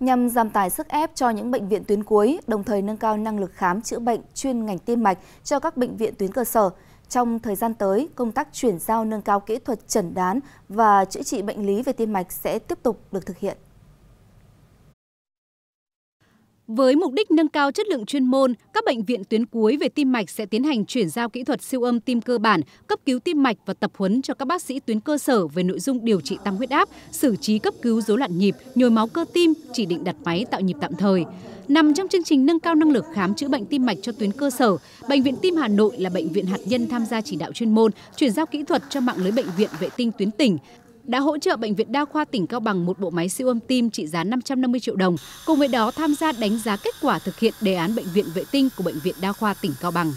nhằm giảm tải sức ép cho những bệnh viện tuyến cuối, đồng thời nâng cao năng lực khám chữa bệnh chuyên ngành tim mạch cho các bệnh viện tuyến cơ sở. Trong thời gian tới, công tác chuyển giao nâng cao kỹ thuật chẩn đoán và chữa trị bệnh lý về tim mạch sẽ tiếp tục được thực hiện. Với mục đích nâng cao chất lượng chuyên môn, các bệnh viện tuyến cuối về tim mạch sẽ tiến hành chuyển giao kỹ thuật siêu âm tim cơ bản, cấp cứu tim mạch và tập huấn cho các bác sĩ tuyến cơ sở về nội dung điều trị tăng huyết áp, xử trí cấp cứu rối loạn nhịp, nhồi máu cơ tim, chỉ định đặt máy tạo nhịp tạm thời. Nằm trong chương trình nâng cao năng lực khám chữa bệnh tim mạch cho tuyến cơ sở, Bệnh viện Tim Hà Nội là bệnh viện hạt nhân tham gia chỉ đạo chuyên môn, chuyển giao kỹ thuật cho mạng lưới bệnh viện vệ tinh tuyến tỉnh, đã hỗ trợ Bệnh viện Đa khoa tỉnh Cao Bằng một bộ máy siêu âm tim trị giá 550 triệu đồng, cùng với đó tham gia đánh giá kết quả thực hiện đề án Bệnh viện vệ tinh của Bệnh viện Đa khoa tỉnh Cao Bằng.